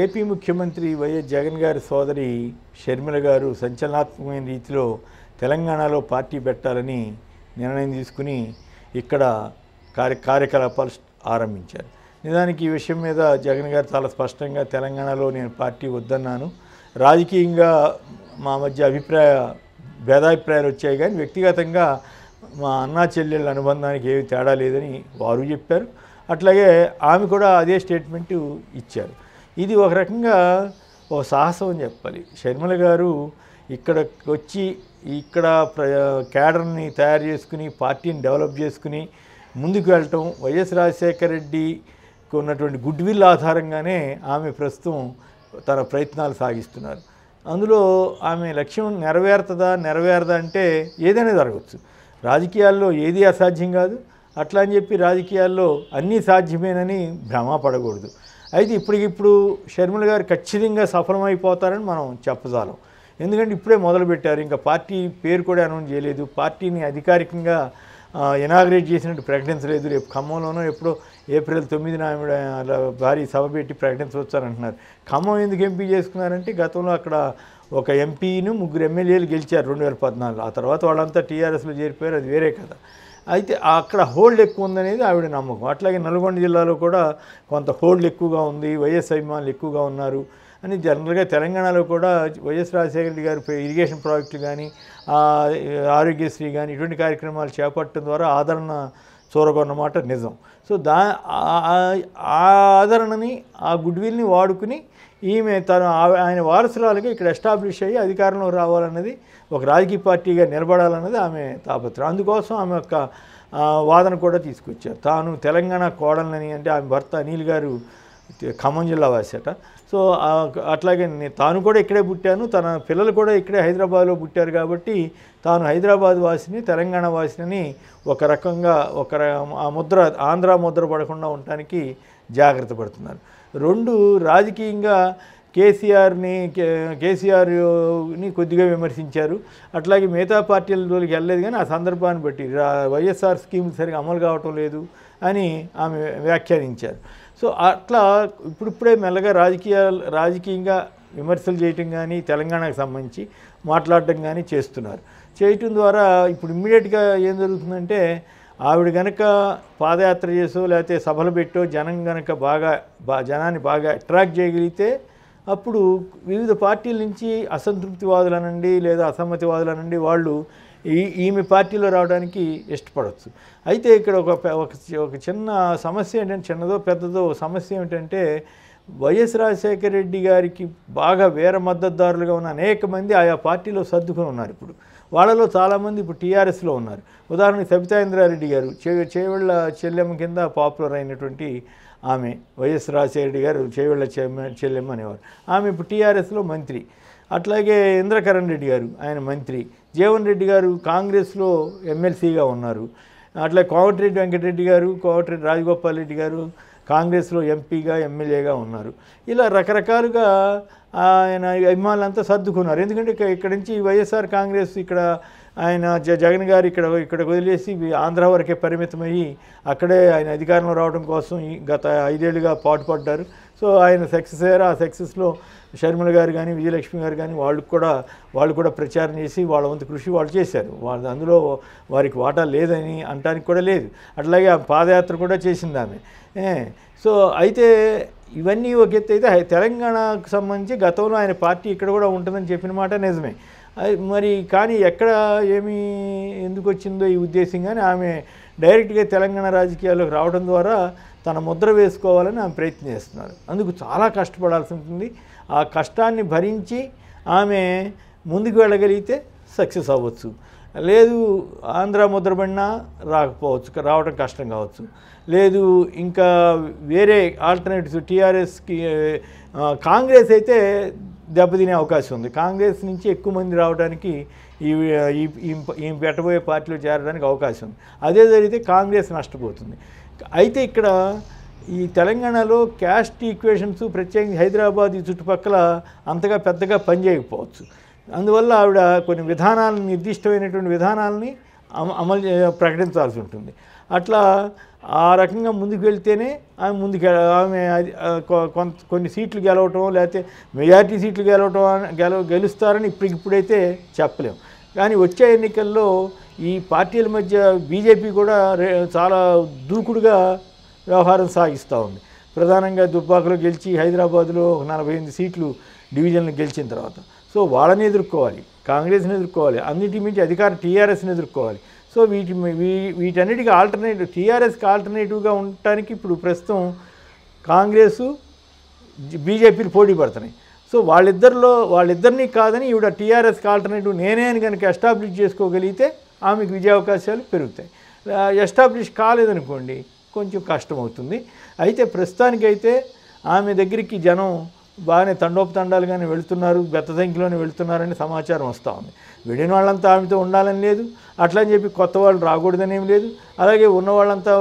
AP ముఖ్యమంత్రి YS Jagan గారి సోదరి షర్మిల గారు సంచలనాత్మకమైన రీతిలో తెలంగాణలో పార్టీ పెట్టాలని నిర్ణయం తీసుకుని ఇక్కడ కార్య కార్యకలాపాలు ఆరంభించారు నిజానికి ఈ విషయం మీద జగన్ గారు చాలా స్పష్టంగా తెలంగాణలో నేను పార్టీ వద్దన్నాను రాజకీయంగా మా మధ్య అభిప్రాయ భేదాభిప్రాయాలు వచ్చాయి కానీ వ్యక్తిగతంగా మా అన్నా చెల్లెళ్ళ అనుబంధానికి ఏమి తేడా లేదని వారు చెప్పారు అట్లాగే ఆమె కూడా అదే స్టేట్మెంటు ఇచ్చారు ఇది ఒక రకంగా ఓ సాహసం అని చెప్పాలి శర్మల గారు ఇక్కడ వచ్చి ఇక్కడ ప్ర క్యాడర్ని తయారు చేసుకుని పార్టీని డెవలప్ చేసుకుని ముందుకు వెళ్ళటం వైఎస్ రాజశేఖర రెడ్డికి ఉన్నటువంటి గుడ్ విల్ ఆధారంగానే ఆమె ప్రస్తుతం తన ప్రయత్నాలు సాగిస్తున్నారు అందులో ఆమె లక్ష్యం నెరవేరుతుందా నెరవేరదా అంటే ఏదైనా జరగవచ్చు రాజకీయాల్లో ఏది అసాధ్యం కాదు అట్లా అని చెప్పి రాజకీయాల్లో అన్నీ సాధ్యమేనని భ్రమ పడకూడదు అయితే ఇప్పటికిప్పుడు షర్మిల గారు ఖచ్చితంగా సఫలమైపోతారని మనం చెప్పజాలం ఎందుకంటే ఇప్పుడే మొదలుపెట్టారు ఇంకా పార్టీ పేరు కూడా అనౌన్స్ చేయలేదు పార్టీని అధికారికంగా ఇనాగ్రేట్ చేసినట్టు ప్రకటించలేదు రేపు ఖమ్మంలోనూ ఎప్పుడో ఏప్రిల్ తొమ్మిదిన అలా భారీ సభ పెట్టి ప్రకటించవచ్చారంటున్నారు ఖమ్మం ఎందుకు ఎంపీ చేసుకున్నారంటే గతంలో అక్కడ ఒక ఎంపీను ముగ్గురు ఎమ్మెల్యేలు గెలిచారు రెండు వేల పద్నాలుగులో ఆ తర్వాత వాళ్ళంతా టీఆర్ఎస్లో చేరిపోయారు అది వేరే కదా అయితే అక్కడ హోల్డ్ ఎక్కువ ఉందనేది ఆవిడ నమ్మకం అట్లాగే నల్గొండ జిల్లాలో కూడా కొంత హోల్డ్ ఎక్కువగా ఉంది వైఎస్ అభిమానులు ఎక్కువగా ఉన్నారు అని జనరల్గా తెలంగాణలో కూడా వైఎస్ రాజశేఖర గారి ఇరిగేషన్ ప్రాజెక్టు కానీ ఆరోగ్యశ్రీ కానీ ఇటువంటి కార్యక్రమాలు చేపట్టడం ద్వారా ఆదరణ చూరగొన్నమాట నిజం సో దా ఆ ఆదరణని ఆ గుడ్విల్ని వాడుకుని ఈమె తను ఆయన వారసురాలుగా ఇక్కడ ఎస్టాబ్లిష్ అయ్యి అధికారంలో రావాలన్నది ఒక రాజకీయ పార్టీగా నిలబడాలన్నది ఆమె తాపత్రం అందుకోసం ఆమె యొక్క వాదన కూడా తీసుకొచ్చారు తాను తెలంగాణ కోడలని అంటే ఆమె భర్త అనిల్ గారు ఖమ్మం జిల్లా వాసేట సో అట్లాగే తాను కూడా ఇక్కడే పుట్టాను తన పిల్లలు కూడా ఇక్కడే హైదరాబాద్లో పుట్టారు కాబట్టి తాను హైదరాబాద్ వాసిని తెలంగాణ వాసిని ఒక రకంగా ఒక ముద్ర ఆంధ్ర ముద్ర పడకుండా ఉండటానికి జాగ్రత్త పడుతున్నారు రెండు రాజకీయంగా కేసీఆర్ని కేసీఆర్ని కొద్దిగా విమర్శించారు అట్లాగే మిగతా పార్టీల రోజులకి వెళ్ళలేదు కానీ ఆ సందర్భాన్ని బట్టి వైఎస్ఆర్ స్కీమ్ సరిగా అమలు కావటం లేదు అని ఆమె వ్యాఖ్యానించారు సో అట్లా ఇప్పుడిప్పుడే మెల్లగా రాజకీయ రాజకీయంగా విమర్శలు చేయటం కానీ తెలంగాణకు సంబంధించి మాట్లాడటం కానీ చేస్తున్నారు చేయటం ద్వారా ఇప్పుడు ఇమ్మీడియట్గా ఏం జరుగుతుందంటే ఆవిడ కనుక పాదయాత్ర చేసో లేకపోతే సభలు పెట్టో జనం కనుక బాగా బా జనాన్ని బాగా అట్రాక్ట్ చేయగలిగితే అప్పుడు వివిధ పార్టీల నుంచి అనండి లేదా అనండి వాళ్ళు ఈ ఈమె పార్టీలో రావడానికి ఇష్టపడవచ్చు అయితే ఇక్కడ ఒక ఒక చిన్న సమస్య ఏంటంటే చిన్నదో పెద్దదో సమస్య ఏమిటంటే వైఎస్ రాజశేఖర రెడ్డి గారికి బాగా వేర మద్దతుదారులుగా ఉన్న అనేక మంది ఆయా పార్టీలో సర్దుకొని ఉన్నారు ఇప్పుడు వాళ్ళలో చాలామంది ఇప్పుడు టీఆర్ఎస్లో ఉన్నారు ఉదాహరణకి సబితా ఇంద్రారెడ్డి గారు చే చేవెళ్ళ చెల్లెమ్మ కింద పాపులర్ అయినటువంటి ఆమె వైఎస్ రాజశేఖరరెడ్డి గారు చేవెళ్ళ చెల్లెమ్మ అనేవారు ఆమె ఇప్పుడు టీఆర్ఎస్లో మంత్రి అట్లాగే ఇంద్రకరణ్ రెడ్డి గారు ఆయన మంత్రి జీవన్ రెడ్డి గారు కాంగ్రెస్లో ఎమ్మెల్సీగా ఉన్నారు అట్లా కోమటిరెడ్డి వెంకటరెడ్డి గారు కోమటిరెడ్డి రాజగోపాల్ రెడ్డి గారు కాంగ్రెస్లో ఎంపీగా ఎమ్మెల్యేగా ఉన్నారు ఇలా రకరకాలుగా ఆయన అభిమానులంతా సర్దుకున్నారు ఎందుకంటే ఇక్కడ నుంచి వైఎస్ఆర్ కాంగ్రెస్ ఇక్కడ ఆయన జ జగన్ గారు ఇక్కడ ఇక్కడ వదిలేసి ఆంధ్ర వరకే పరిమితమయ్యి అక్కడే ఆయన అధికారంలో రావడం కోసం గత ఐదేళ్లుగా పాటుపడ్డారు సో ఆయన సక్సెస్ అయ్యారు ఆ సక్సెస్లో షర్మిల గారు కానీ విజయలక్ష్మి గారు కానీ వాళ్ళు కూడా వాళ్ళు కూడా ప్రచారం చేసి వాళ్ళ వంతు కృషి వాళ్ళు చేశారు వాళ్ళ అందులో వారికి వాటా లేదని అంటానికి కూడా లేదు అట్లాగే ఆ పాదయాత్ర కూడా చేసింది ఆమె సో అయితే ఇవన్నీ ఒక ఎత్తు అయితే తెలంగాణకు సంబంధించి గతంలో ఆయన పార్టీ ఇక్కడ కూడా ఉంటుందని చెప్పిన మాట నిజమే మరి కానీ ఎక్కడ ఏమి ఎందుకు వచ్చిందో ఈ ఉద్దేశం కానీ ఆమె డైరెక్ట్గా తెలంగాణ రాజకీయాల్లోకి రావడం ద్వారా తన ముద్ర వేసుకోవాలని ఆమె ప్రయత్నిస్తున్నారు అందుకు చాలా కష్టపడాల్సి ఉంటుంది ఆ కష్టాన్ని భరించి ఆమె ముందుకు వెళ్ళగలిగితే సక్సెస్ అవ్వచ్చు లేదు ఆంధ్ర ముద్రబడినా రాకపోవచ్చు రావడం కష్టం కావచ్చు లేదు ఇంకా వేరే ఆల్టర్నేటివ్స్ టీఆర్ఎస్కి కాంగ్రెస్ అయితే దెబ్బతినే అవకాశం ఉంది కాంగ్రెస్ నుంచి ఎక్కువ మంది రావడానికి ఈ ఈ పెట్టబోయే పార్టీలో చేరడానికి అవకాశం ఉంది అదే జరిగితే కాంగ్రెస్ నష్టపోతుంది అయితే ఇక్కడ ఈ తెలంగాణలో క్యాస్ట్ ఈక్వేషన్స్ ప్రత్యేకంగా హైదరాబాద్ ఈ చుట్టుపక్కల అంతగా పెద్దగా పనిచేయకపోవచ్చు అందువల్ల ఆవిడ కొన్ని విధానాలను నిర్దిష్టమైనటువంటి విధానాలని అమలు ప్రకటించాల్సి ఉంటుంది అట్లా ఆ రకంగా ముందుకు వెళ్తేనే ఆమె ముందుకు ఆమె కొంత కొన్ని సీట్లు గెలవటం లేకపోతే మెజార్టీ సీట్లు గెలవటం గెల గెలుస్తారని ఇప్పుడు ఇప్పుడైతే చెప్పలేం కానీ వచ్చే ఎన్నికల్లో ఈ పార్టీల మధ్య బీజేపీ కూడా చాలా దూకుడుగా వ్యవహారం సాగిస్తూ ఉంది ప్రధానంగా దుబ్బాకలో గెలిచి హైదరాబాద్లో నలభై ఎనిమిది సీట్లు డివిజన్లు గెలిచిన తర్వాత సో వాళ్ళని ఎదుర్కోవాలి కాంగ్రెస్ని ఎదుర్కోవాలి అన్నిటి మించి అధికార టీఆర్ఎస్ని ఎదుర్కోవాలి సో వీటి వీటన్నిటికీ ఆల్టర్నేటివ్ టీఆర్ఎస్కి ఆల్టర్నేటివ్గా ఉండటానికి ఇప్పుడు ప్రస్తుతం కాంగ్రెస్ బీజేపీలు పోటీ పడుతున్నాయి సో వాళ్ళిద్దరిలో వాళ్ళిద్దరినీ కాదని ఈవిడ టీఆర్ఎస్కి ఆల్టర్నేటివ్ నేనే అని కనుక ఎస్టాబ్లిష్ చేసుకోగలిగితే ఆమెకు విజయావకాశాలు పెరుగుతాయి ఎస్టాబ్లిష్ కాలేదనుకోండి కొంచెం కష్టమవుతుంది అయితే ప్రస్తుతానికైతే ఆమె దగ్గరికి జనం బాగానే కానీ వెళుతున్నారు గత సంఖ్యలోనే వెళుతున్నారని సమాచారం వస్తూ ఉంది వెళ్ళిన వాళ్ళంతా ఆమెతో ఉండాలని లేదు అట్లని చెప్పి కొత్త వాళ్ళు రాకూడదని ఏమి లేదు అలాగే ఉన్నవాళ్ళంతా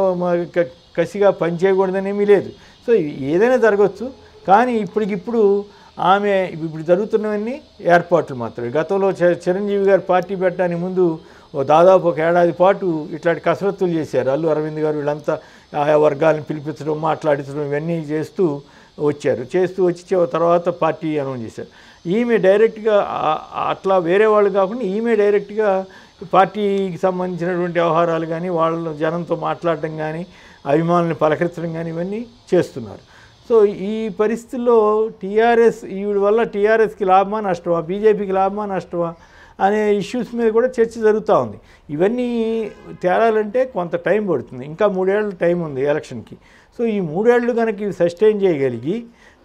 కసిగా పనిచేయకూడదని ఏమీ లేదు సో ఏదైనా జరగవచ్చు కానీ ఇప్పటికిప్పుడు ఆమె ఇప్పుడు జరుగుతున్నవన్నీ ఏర్పాట్లు మాత్రమే గతంలో చిరంజీవి గారు పార్టీ పెట్టడానికి ముందు దాదాపు ఒక ఏడాది పాటు ఇట్లాంటి కసరత్తులు చేశారు అల్లు అరవింద్ గారు వీళ్ళంతా ఆయా వర్గాలను పిలిపించడం మాట్లాడించడం ఇవన్నీ చేస్తూ వచ్చారు చేస్తూ వచ్చి తర్వాత పార్టీ అనౌన్స్ చేశారు ఈమె డైరెక్ట్గా అట్లా వేరే వాళ్ళు కాకుండా ఈమె డైరెక్ట్గా పార్టీకి సంబంధించినటువంటి వ్యవహారాలు కానీ వాళ్ళ జనంతో మాట్లాడటం కానీ అభిమానులను పలకరించడం కానీ ఇవన్నీ చేస్తున్నారు సో ఈ పరిస్థితుల్లో టీఆర్ఎస్ ఈవిడ వల్ల టీఆర్ఎస్కి లాభమా నష్టమా బీజేపీకి లాభమా నష్టమా అనే ఇష్యూస్ మీద కూడా చర్చ జరుగుతూ ఉంది ఇవన్నీ తేరాలంటే కొంత టైం పడుతుంది ఇంకా మూడేళ్ళు టైం ఉంది ఎలక్షన్కి సో ఈ మూడేళ్ళు కనుక ఇవి సస్టైన్ చేయగలిగి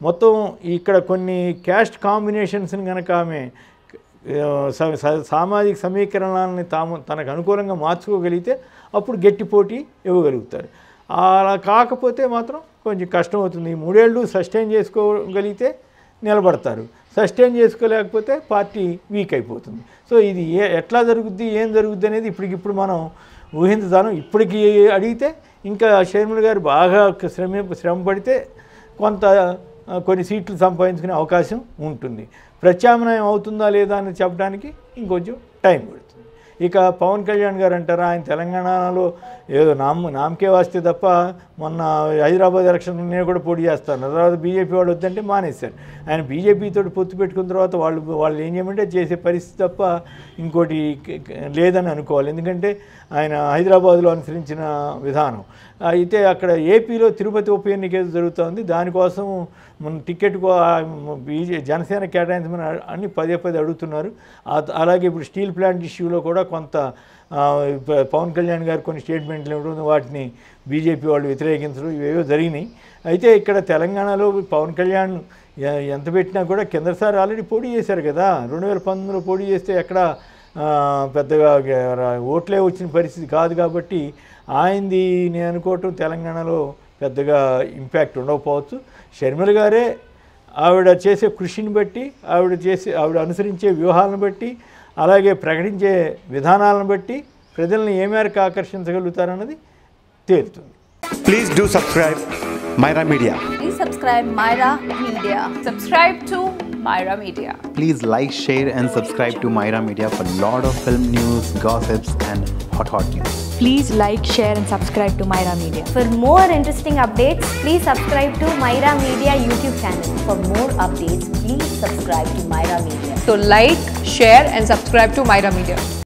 మొత్తం ఇక్కడ కొన్ని క్యాస్ట్ కాంబినేషన్స్ని కనుక ఆమె సామాజిక సమీకరణాలని తాము తనకు అనుకూలంగా మార్చుకోగలిగితే అప్పుడు గట్టి పోటీ ఇవ్వగలుగుతారు అలా కాకపోతే మాత్రం కొంచెం కష్టం అవుతుంది ఈ మూడేళ్ళు సస్టైన్ చేసుకోగలిగితే నిలబడతారు సస్టైన్ చేసుకోలేకపోతే పార్టీ వీక్ అయిపోతుంది సో ఇది ఏ ఎట్లా జరుగుద్ది ఏం జరుగుద్ది అనేది ఇప్పటికిప్పుడు మనం ఊహించుతాను ఇప్పటికి అడిగితే ఇంకా షర్మిల గారు బాగా శ్రమ శ్రమ పడితే కొంత కొన్ని సీట్లు సంపాదించుకునే అవకాశం ఉంటుంది ప్రత్యామ్నాయం అవుతుందా లేదా అని చెప్పడానికి ఇంకొంచెం టైం పడుతుంది ఇక పవన్ కళ్యాణ్ గారు అంటారా ఆయన తెలంగాణలో ఏదో నామ్ నామకే వస్తే తప్ప మొన్న హైదరాబాద్ ఎలక్షన్ నేను కూడా పోటీ చేస్తాను తర్వాత బీజేపీ వాళ్ళు వద్దంటే మానేశారు ఆయన బీజేపీతో పొత్తు పెట్టుకున్న తర్వాత వాళ్ళు వాళ్ళు ఏం చేయమంటే చేసే పరిస్థితి తప్ప ఇంకోటి లేదని అనుకోవాలి ఎందుకంటే ఆయన హైదరాబాద్లో అనుసరించిన విధానం అయితే అక్కడ ఏపీలో తిరుపతి ఉప ఎన్నిక జరుగుతుంది దానికోసం మన టికెట్ బీజే జనసేన కేటాయించమని అని పదే పదే అడుగుతున్నారు అలాగే ఇప్పుడు స్టీల్ ప్లాంట్ ఇష్యూలో కూడా కొంత పవన్ కళ్యాణ్ గారు కొన్ని స్టేట్మెంట్లు ఇవ్వడం వాటిని బీజేపీ వాళ్ళు వ్యతిరేకించడం ఇవేవో జరిగినాయి అయితే ఇక్కడ తెలంగాణలో పవన్ కళ్యాణ్ ఎంత పెట్టినా కూడా కిందసారి ఆల్రెడీ పోటీ చేశారు కదా రెండు వేల పంతొమ్మిదిలో పోటీ చేస్తే ఎక్కడ పెద్దగా ఓట్లే వచ్చిన పరిస్థితి కాదు కాబట్టి ఆయనది నేను అనుకోవటం తెలంగాణలో పెద్దగా ఇంపాక్ట్ ఉండకపోవచ్చు షర్మిల గారే ఆవిడ చేసే కృషిని బట్టి ఆవిడ చేసే ఆవిడ అనుసరించే వ్యూహాలను బట్టి అలాగే ప్రకటించే విధానాలను బట్టి ప్రజలను ఏ మేరకు ఆకర్షించగలుగుతారన్నది తేలుతుంది please do subscribe Myra Media please subscribe Myra Media subscribe to Myra Media. Please like, share, and subscribe to Myra Media for a lot of film news, gossips, and hot, hot news. Please like, share, and subscribe to Myra Media. For more interesting updates, please subscribe to Myra Media YouTube channel. For more updates, please subscribe to Myra Media. So like, share and subscribe to Myra Media.